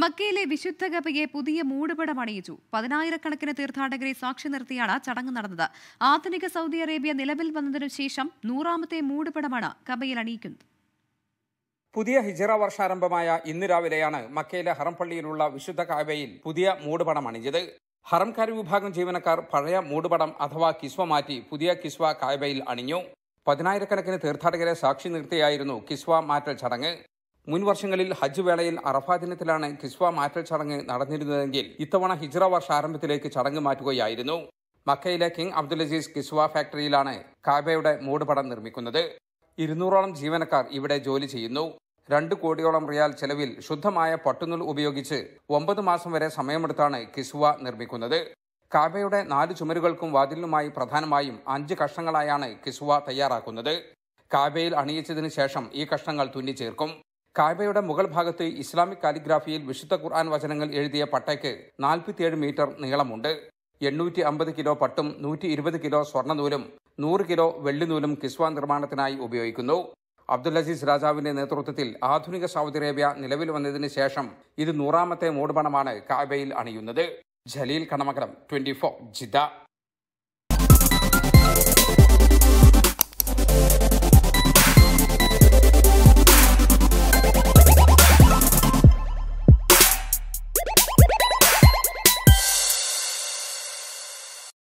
മക്കയിലെ വിശുദ്ധ കപയെ പുതിയ മൂടുപടം അണിയിച്ചു പതിനായിരക്കണക്കിന് തീർത്ഥാടകരെ സാക്ഷി നിർത്തിയാണ് ചടങ്ങ് നടന്നത് ആധുനിക സൗദി അറേബ്യ നിലവിൽ വന്നതിനു ശേഷം നൂറാമത്തെ മൂടുപടമാണ് കപയിൽ അണിയിക്കുന്നത് പുതിയ ഹിജറ വർഷാരംഭമായ ഇന്ന് രാവിലെയാണ് മക്കയിലെ ഹറംപള്ളിയിലുള്ള വിശുദ്ധ കാബയിൽ പുതിയ മൂടുപടം അണിഞ്ഞത് ഹറംകാരി വിഭാഗം ജീവനക്കാർ പഴയ മൂടുപടം അഥവാ കിസ്വ മാറ്റി പുതിയ കിസ്വ കായബയിൽ അണിഞ്ഞു പതിനായിരക്കണക്കിന് തീർത്ഥാടകരെ സാക്ഷി നിർത്തിയായിരുന്നു കിസ്വ മാറ്റൽ ചടങ്ങ് മുൻ വർഷങ്ങളിൽ ഹജ്ജ് വേളയിൽ അറഫാ ദിനത്തിലാണ് കിസ്വ മാറ്റൽ ചടങ്ങ് നടന്നിരുന്നതെങ്കിൽ ഇത്തവണ ഹിജ്റ വർഷ ആരംഭത്തിലേക്ക് ചടങ്ങ് മാറ്റുകയായിരുന്നു മക്കയിലെ കിങ് അബ്ദുൽ അസീസ് കിസ്വ ഫാക്ടറിയിലാണ് കാബയുടെ മൂടുപടം നിർമ്മിക്കുന്നത് ഇരുന്നൂറോളം ജീവനക്കാർ ഇവിടെ ജോലി ചെയ്യുന്നു രണ്ടു കോടിയോളം റിയാൽ ചെലവിൽ ശുദ്ധമായ പട്ടുനൂൽ ഉപയോഗിച്ച് ഒമ്പത് മാസം വരെ സമയമെടുത്താണ് കിസ്വ നിർമ്മിക്കുന്നത് കാബയുടെ നാല് ചുമരുകൾക്കും വാതിലിനുമായി പ്രധാനമായും അഞ്ച് കഷ്ണങ്ങളായാണ് കിസ്വ തയ്യാറാക്കുന്നത് കാബയിൽ അണിയിച്ചതിന് ശേഷം ഈ കഷ്ണങ്ങൾ തുന്നിച്ചേർക്കും കായ്മയുടെ മുകൾ ഭാഗത്ത് ഇസ്ലാമിക് കാലിഗ്രാഫിയിൽ വിശുദ്ധ ഖുർആൻ വചനങ്ങൾ എഴുതിയ പട്ടയ്ക്ക് നാൽപ്പത്തിയേഴ് മീറ്റർ നീളമുണ്ട് എണ്ണൂറ്റി അമ്പത് കിലോ പട്ടും നൂറ്റി ഇരുപത് കിലോ സ്വർണ്ണനൂലും നൂറ് കിലോ വെള്ളിനൂലും കിസ്വ നിർമ്മാണത്തിനായി ഉപയോഗിക്കുന്നു അബ്ദുൽ അസീസ് രാജാവിന്റെ നേതൃത്വത്തിൽ ആധുനിക സൗദി അറേബ്യ നിലവിൽ വന്നതിന് ശേഷം ഇത് നൂറാമത്തെ മൂടുപണമാണ് കാബയിൽ അണിയുന്നത് ജലീൽ കണമകരം ട്വന്റി ഫോർ ജിദ്ദ